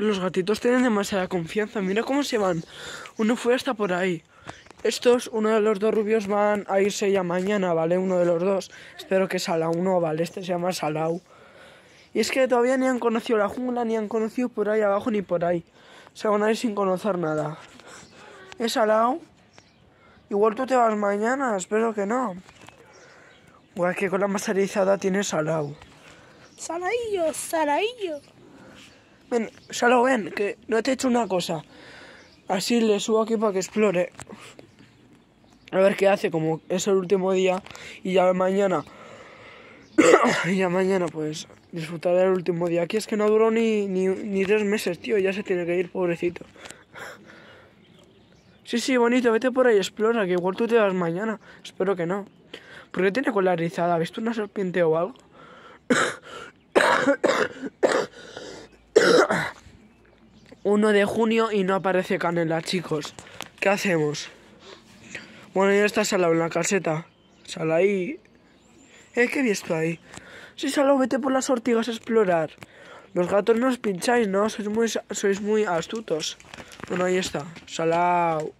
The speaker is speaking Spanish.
los gatitos tienen demasiada confianza. Mira cómo se van. Uno fue hasta por ahí. Estos, uno de los dos rubios van a irse ya mañana, ¿vale? Uno de los dos. Espero que la uno, ¿vale? Este se llama Salau. Y es que todavía ni han conocido la jungla, ni han conocido por ahí abajo, ni por ahí. Se van a ir sin conocer nada. Es ¿Eh, Salau. Igual tú te vas mañana, espero que no. Guay, que con la masterizada tiene Salau. Salaillo, Salaillo. Ven, solo ven, que no te he hecho una cosa. Así le subo aquí para que explore. A ver qué hace, como es el último día y ya mañana. y ya mañana, pues, disfrutaré el último día. Aquí es que no duró ni, tres meses, tío. Ya se tiene que ir, pobrecito. sí, sí, bonito, vete por ahí, explora, que igual tú te vas mañana. Espero que no. ¿Por qué tiene cola rizada? visto una serpiente o algo? 1 de junio y no aparece Canela, chicos. ¿Qué hacemos? Bueno, ya está Salado en la caseta. Sal ahí. ¿Eh? ¿Qué vi esto ahí? Sí, Saló, vete por las ortigas a explorar. Los gatos no os pincháis, ¿no? Sois muy, sois muy astutos. Bueno, ahí está. Salao.